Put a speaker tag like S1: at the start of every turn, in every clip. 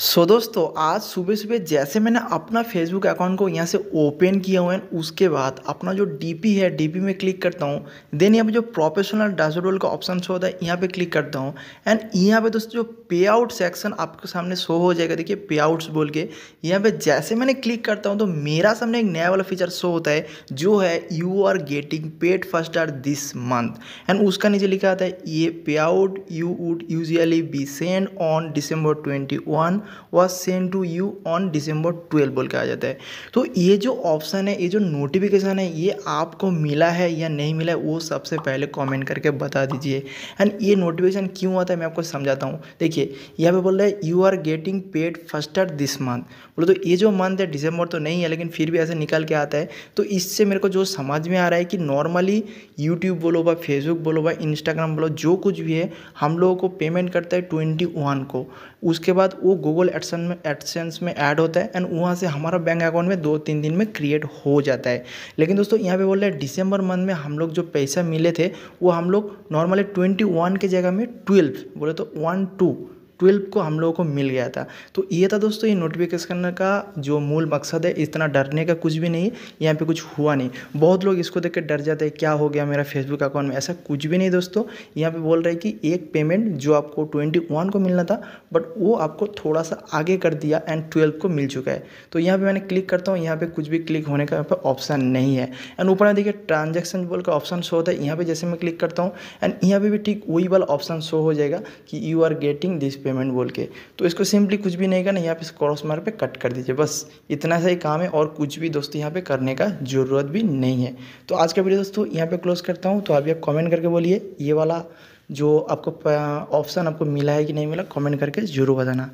S1: सो so, दोस्तों आज सुबह सुबह जैसे मैंने अपना फेसबुक अकाउंट को यहाँ से ओपन किया हुआ है उसके बाद अपना जो डीपी है डीपी में क्लिक करता हूँ देन यहाँ पे जो प्रोफेशनल डैशबोर्ड का ऑप्शन शो होता है यहाँ पे क्लिक करता हूँ एंड यहाँ पे दोस्तों जो पे आउट सेक्शन आपके सामने शो हो जाएगा देखिए पे आउट्स बोल के यहाँ पर जैसे मैंने क्लिक करता हूँ तो मेरा सामने एक नया वाला फीचर शो होता है जो है you are getting paid first are this month and उसका नीचे लिखा आता है ये payout you would usually be send on December twenty one was send to you on December twelve बोल के आ जाता है तो ये जो ऑप्शन है ये जो नोटिफिकेशन है ये आपको मिला है या नहीं मिला है वो सबसे पहले कॉमेंट करके बता दीजिए एंड ये नोटिफिकेशन क्यों आता है मैं आपको समझाता हूँ देखिए यहाँ पे बोल रहा है you are getting paid first this month बोलो तो ये जो मंथ है डिसम्बर तो नहीं है लेकिन फिर भी ऐसे निकल के आता है तो इससे मेरे को जो समझ में आ रहा है कि नॉर्मली यूट्यूब बोलो भाई फेसबुक बोलो भाई इंस्टाग्राम बोलो जो कुछ भी है हम लोगों को पेमेंट करता है ट्वेंटी वन को उसके बाद वो गूगल गूगल एडसन में एडसेंस में ऐड होता है एंड वहाँ से हमारा बैंक अकाउंट में दो तीन दिन में क्रिएट हो जाता है लेकिन दोस्तों यहाँ पे बोल रहे हैं दिसंबर मंथ में हम लोग जो पैसा मिले थे वो हम लोग नॉर्मली ट्वेंटी वन के जगह में ट्वेल्व बोले तो वन टू ट्वेल्व को हम लोगों को मिल गया था तो ये था दोस्तों ये नोटिफिकेशन का जो मूल मकसद है इतना डरने का कुछ भी नहीं यहाँ पे कुछ हुआ नहीं बहुत लोग इसको देख के डर जाते हैं क्या हो गया मेरा फेसबुक अकाउंट में ऐसा कुछ भी नहीं दोस्तों यहाँ पे बोल रहे हैं कि एक पेमेंट जो आपको ट्वेंटी वन को मिलना था बट वो आपको थोड़ा सा आगे कर दिया एंड ट्वेल्व को मिल चुका है तो यहाँ पर मैंने क्लिक करता हूँ यहाँ पर कुछ भी क्लिक होने का ऑप्शन नहीं है एंड ऊपर में देखिए ट्रांजेक्शन बोल का ऑप्शन शो होता है यहाँ पर जैसे मैं क्लिक करता हूँ एंड यहाँ पर भी ठीक वही वाला ऑप्शन शो हो जाएगा कि you are getting this pay payment बोल के तो इसको सिंपली कुछ भी नहीं करना यहाँ पे क्रॉस मार्क पे कट कर दीजिए बस इतना सा ही काम है और कुछ भी दोस्तों यहाँ पे करने का ज़रूरत भी नहीं है तो आज का वीडियो दोस्तों यहाँ पे क्लोज करता हूँ तो अभी आप कमेंट करके बोलिए ये वाला जो आपको ऑप्शन आपको मिला है कि नहीं मिला कमेंट करके जरूर बताना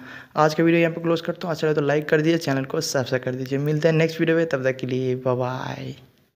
S1: आज का वीडियो यहाँ पे क्लोज करता हूँ अच्छा लगे तो लाइक कर दीजिए चैनल को सब्सक्राइब कर दीजिए मिलते हैं नेक्स्ट वीडियो में तब तक के लिए बाय